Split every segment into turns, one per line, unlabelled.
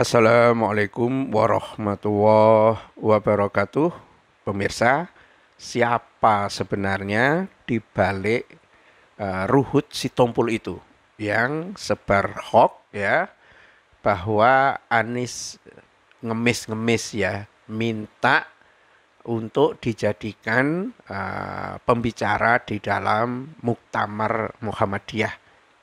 Assalamualaikum warahmatullahi wabarakatuh. Pemirsa, siapa sebenarnya di balik uh, ruhut Sitompul itu yang sebar hoax ya bahwa Anies ngemis-ngemis ya minta untuk dijadikan uh, pembicara di dalam Muktamar Muhammadiyah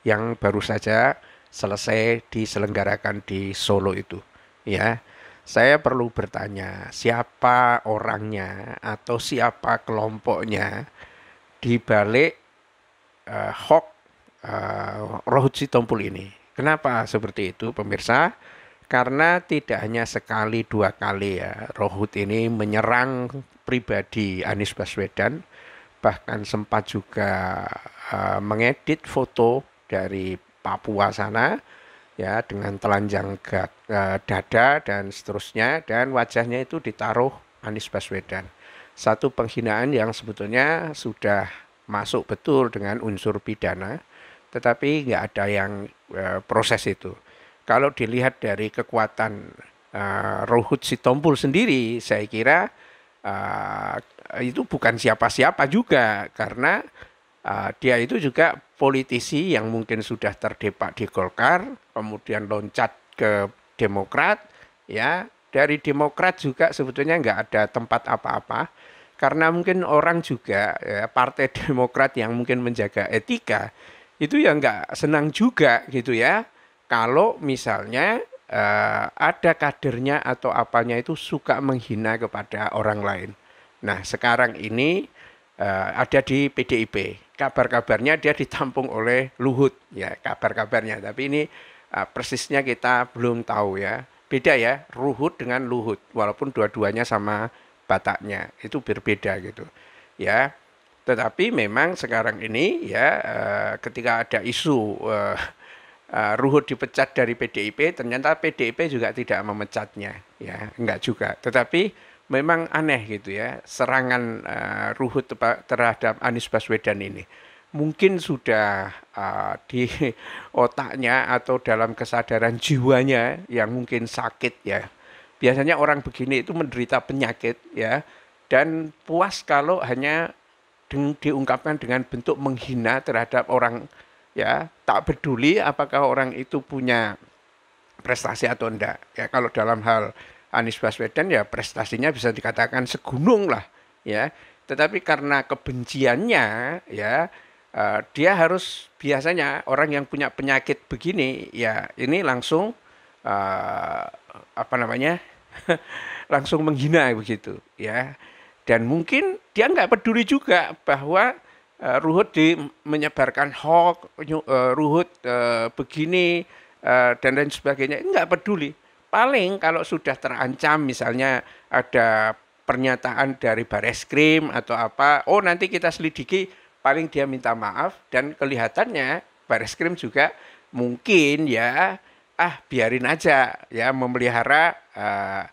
yang baru saja selesai diselenggarakan di Solo itu ya saya perlu bertanya siapa orangnya atau siapa kelompoknya di balik uh, hoax uh, Rohut Sitompul ini. Kenapa seperti itu pemirsa? Karena tidak hanya sekali dua kali ya Rohut ini menyerang pribadi Anies Baswedan bahkan sempat juga uh, mengedit foto dari Papua sana ya dengan telanjang e, dada dan seterusnya dan wajahnya itu ditaruh Anies Baswedan. Satu penghinaan yang sebetulnya sudah masuk betul dengan unsur pidana tetapi nggak ada yang e, proses itu. Kalau dilihat dari kekuatan e, Rohut Sitompul sendiri saya kira e, itu bukan siapa-siapa juga karena e, dia itu juga politisi yang mungkin sudah terdepak di Golkar, kemudian loncat ke Demokrat, ya dari Demokrat juga sebetulnya nggak ada tempat apa-apa karena mungkin orang juga ya, partai Demokrat yang mungkin menjaga etika itu ya nggak senang juga gitu ya kalau misalnya eh, ada kadernya atau apanya itu suka menghina kepada orang lain. Nah sekarang ini eh, ada di PDIP kabar-kabarnya dia ditampung oleh Luhut ya kabar-kabarnya tapi ini uh, persisnya kita belum tahu ya beda ya Ruhut dengan Luhut walaupun dua-duanya sama Bataknya itu berbeda gitu ya tetapi memang sekarang ini ya uh, ketika ada isu uh, Uh, Ruhut dipecat dari PDIP, ternyata PDIP juga tidak memecatnya, ya enggak juga. Tetapi memang aneh gitu ya serangan uh, Ruhut terhadap Anies Baswedan ini mungkin sudah uh, di otaknya atau dalam kesadaran jiwanya yang mungkin sakit ya biasanya orang begini itu menderita penyakit ya dan puas kalau hanya diungkapkan dengan bentuk menghina terhadap orang ya tak peduli apakah orang itu punya prestasi atau enggak ya kalau dalam hal Anies Baswedan ya prestasinya bisa dikatakan segunung lah ya. Tetapi karena kebenciannya ya uh, dia harus biasanya orang yang punya penyakit begini ya ini langsung uh, apa namanya langsung menghina begitu ya. Dan mungkin dia nggak peduli juga bahwa uh, Ruhut di menyebarkan hoax, uh, Ruhut uh, begini uh, dan lain sebagainya, nggak peduli Paling kalau sudah terancam misalnya ada pernyataan dari krim atau apa, oh nanti kita selidiki, paling dia minta maaf dan kelihatannya krim juga mungkin ya ah biarin aja ya memelihara uh,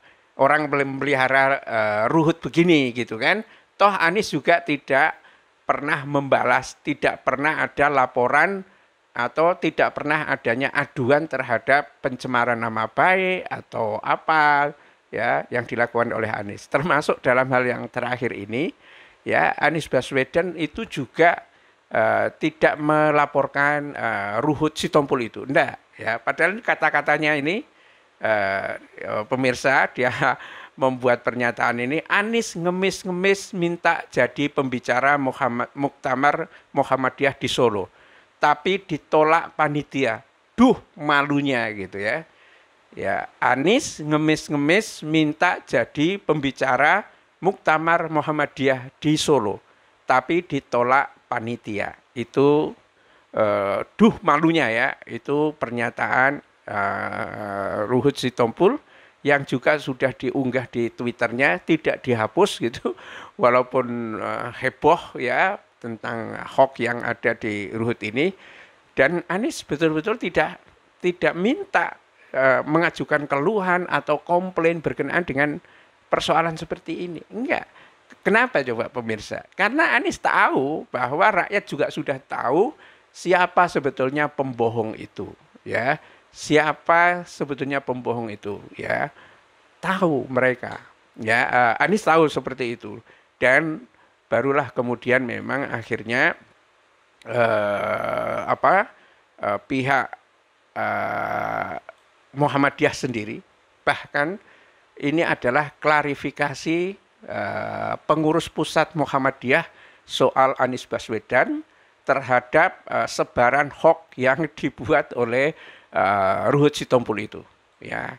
orang memelihara uh, ruhut begini gitu kan. Toh Anies juga tidak pernah membalas, tidak pernah ada laporan atau tidak pernah adanya aduan terhadap pencemaran nama baik atau apa ya yang dilakukan oleh Anies. Termasuk dalam hal yang terakhir ini ya Anies Baswedan itu juga uh, tidak melaporkan uh, Ruhut Sitompul itu. Enggak ya. Padahal kata-katanya ini uh, pemirsa dia membuat pernyataan ini Anies ngemis-ngemis minta jadi pembicara Muhammad Muktamar Muhammadiyah di Solo tapi ditolak panitia. Duh, malunya gitu ya. Ya, Anies ngemis-ngemis minta jadi pembicara Muktamar Muhammadiyah di Solo, tapi ditolak panitia. Itu eh, duh malunya ya, itu pernyataan eh, Ruhut Sitompul yang juga sudah diunggah di Twitternya tidak dihapus gitu walaupun uh, heboh ya tentang hoax yang ada di Ruhut ini dan Anies betul-betul tidak tidak minta uh, mengajukan keluhan atau komplain berkenaan dengan persoalan seperti ini. Enggak. Kenapa coba pemirsa? Karena Anies tahu bahwa rakyat juga sudah tahu siapa sebetulnya pembohong itu, ya. Siapa sebetulnya pembohong itu, ya. Tahu mereka. Ya, uh, Anies tahu seperti itu. Dan barulah kemudian memang akhirnya eh, apa eh, pihak eh, Muhammadiyah sendiri bahkan ini adalah klarifikasi eh, pengurus pusat Muhammadiyah soal Anies Baswedan terhadap eh, sebaran hoax yang dibuat oleh eh, Ruhut Sitompul itu ya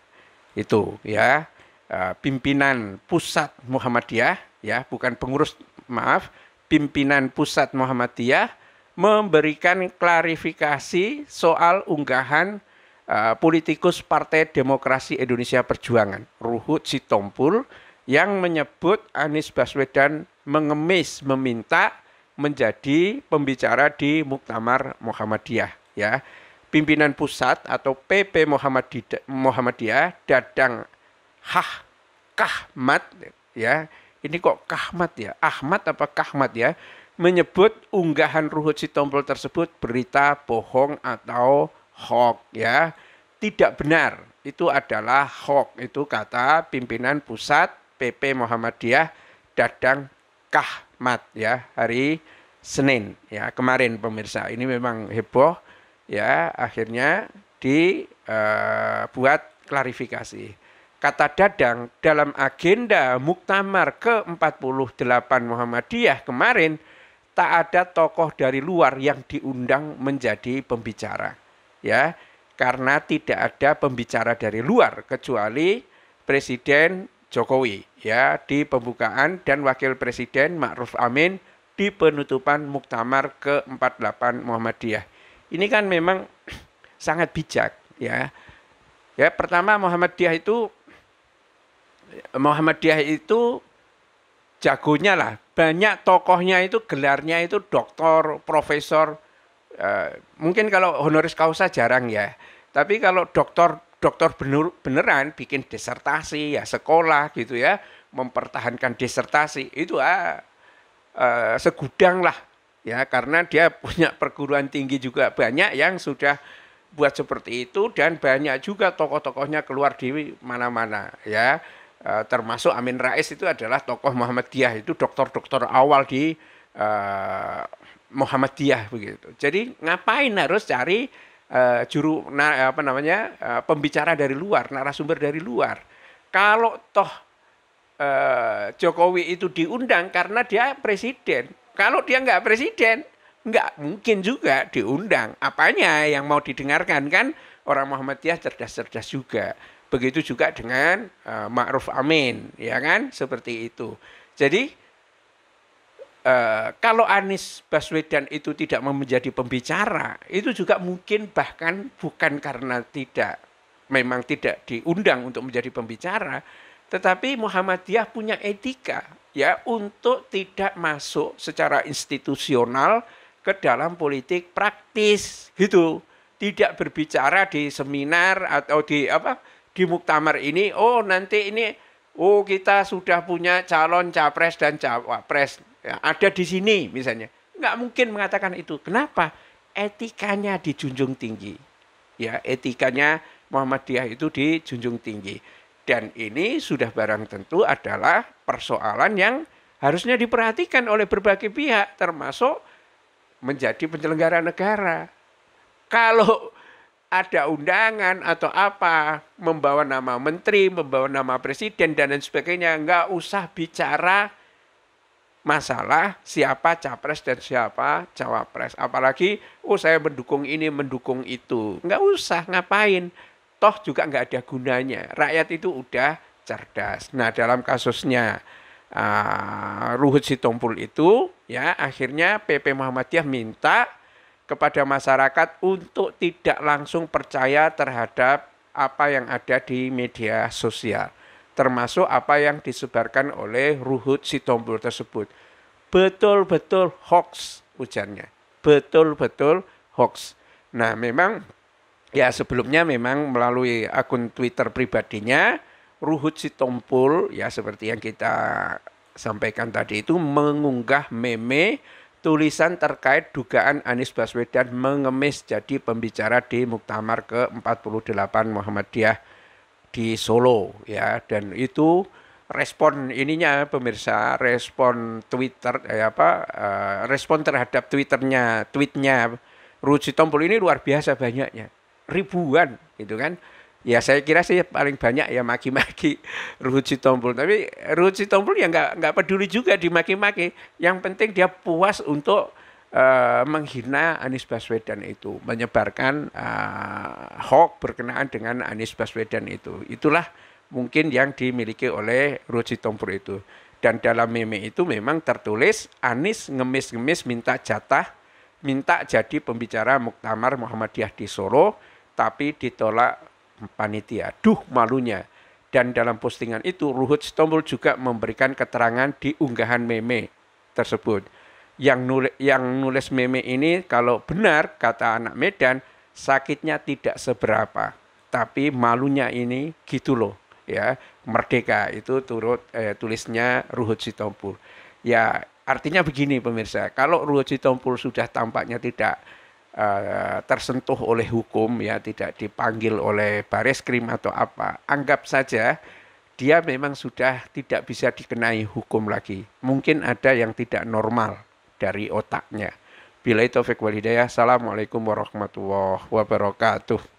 itu ya eh, pimpinan pusat Muhammadiyah ya bukan pengurus maaf, pimpinan pusat Muhammadiyah memberikan klarifikasi soal unggahan uh, politikus Partai Demokrasi Indonesia Perjuangan, Ruhut Sitompul, yang menyebut Anies Baswedan mengemis meminta menjadi pembicara di Muktamar Muhammadiyah ya. Pimpinan pusat atau PP Muhammadiyah Dadang Hah Kahmat ya ini kok Kahmat ya? Ahmad apa Kahmat ya? Menyebut unggahan Ruhut Sitompul tersebut berita bohong atau hoax ya. Tidak benar. Itu adalah hoax. Itu kata pimpinan pusat PP Muhammadiyah Dadang Kahmat ya hari Senin ya kemarin pemirsa. Ini memang heboh ya akhirnya dibuat eh, uh, klarifikasi kata Dadang, dalam agenda Muktamar ke-48 Muhammadiyah kemarin, tak ada tokoh dari luar yang diundang menjadi pembicara. Ya, karena tidak ada pembicara dari luar kecuali Presiden Jokowi ya di pembukaan dan Wakil Presiden Ma'ruf Amin di penutupan Muktamar ke-48 Muhammadiyah. Ini kan memang sangat bijak ya. Ya, pertama Muhammadiyah itu Muhammadiyah itu jagonya lah. Banyak tokohnya itu gelarnya itu doktor, profesor. Eh, mungkin kalau honoris causa jarang ya. Tapi kalau doktor doktor bener, beneran bikin disertasi ya sekolah gitu ya, mempertahankan disertasi itu ah, eh, segudang lah ya karena dia punya perguruan tinggi juga banyak yang sudah buat seperti itu dan banyak juga tokoh-tokohnya keluar di mana-mana ya. Eh, termasuk Amin Rais itu adalah tokoh Muhammadiyah itu dokter-dokter awal di uh, Muhammadiyah begitu. Jadi ngapain harus cari uh, juru nah, apa namanya uh, pembicara dari luar, narasumber dari luar. Kalau toh uh, Jokowi itu diundang karena dia presiden. Kalau dia nggak presiden, nggak mungkin juga diundang. Apanya yang mau didengarkan kan orang Muhammadiyah cerdas-cerdas juga. Begitu juga dengan uh, ma'ruf amin, ya kan? Seperti itu. Jadi uh, kalau Anies Baswedan itu tidak menjadi pembicara, itu juga mungkin bahkan bukan karena tidak memang tidak diundang untuk menjadi pembicara, tetapi Muhammadiyah punya etika ya untuk tidak masuk secara institusional ke dalam politik praktis gitu tidak berbicara di seminar atau di apa di muktamar ini, oh nanti ini, oh kita sudah punya calon capres dan cawapres. Ya, ada di sini misalnya. Nggak mungkin mengatakan itu. Kenapa? Etikanya dijunjung tinggi. Ya, etikanya Muhammadiyah itu dijunjung tinggi. Dan ini sudah barang tentu adalah persoalan yang harusnya diperhatikan oleh berbagai pihak, termasuk menjadi penyelenggara negara. Kalau ada undangan atau apa membawa nama menteri, membawa nama presiden dan lain sebagainya, nggak usah bicara masalah siapa capres dan siapa cawapres. Apalagi, oh saya mendukung ini, mendukung itu. Nggak usah, ngapain. Toh juga nggak ada gunanya. Rakyat itu udah cerdas. Nah dalam kasusnya uh, Ruhut Sitompul itu, ya akhirnya PP Muhammadiyah minta kepada masyarakat untuk tidak langsung percaya terhadap apa yang ada di media sosial, termasuk apa yang disebarkan oleh Ruhut Sitompul tersebut. Betul-betul hoax ujarnya, betul-betul hoax. Nah memang ya sebelumnya memang melalui akun Twitter pribadinya, Ruhut Sitompul ya seperti yang kita sampaikan tadi itu mengunggah meme tulisan terkait dugaan Anies Baswedan mengemis jadi pembicara di Muktamar ke-48 Muhammadiyah di Solo ya dan itu respon ininya pemirsa respon Twitter eh, apa eh, respon terhadap Twitternya tweetnya Ruji Tompul ini luar biasa banyaknya ribuan gitu kan ya saya kira sih paling banyak ya maki-maki Ruhut Sitompul. Tapi Ruhut Sitompul ya nggak nggak peduli juga dimaki-maki. Yang penting dia puas untuk uh, menghina Anies Baswedan itu, menyebarkan uh, hoax berkenaan dengan Anies Baswedan itu. Itulah mungkin yang dimiliki oleh Ruhut Sitompul itu. Dan dalam meme itu memang tertulis Anies ngemis-ngemis minta jatah, minta jadi pembicara Muktamar Muhammadiyah di Solo, tapi ditolak panitia. Duh malunya. Dan dalam postingan itu Ruhut Sitompul juga memberikan keterangan di unggahan meme tersebut. Yang nulis, yang nulis meme ini kalau benar kata anak Medan sakitnya tidak seberapa. Tapi malunya ini gitu loh ya merdeka itu turut eh, tulisnya Ruhut Sitompul. Ya artinya begini pemirsa, kalau Ruhut Sitompul sudah tampaknya tidak Eh, tersentuh oleh hukum ya tidak dipanggil oleh baris krim atau apa anggap saja dia memang sudah tidak bisa dikenai hukum lagi mungkin ada yang tidak normal dari otaknya bila itu Wal Hidayah Assalamualaikum warahmatullahi wabarakatuh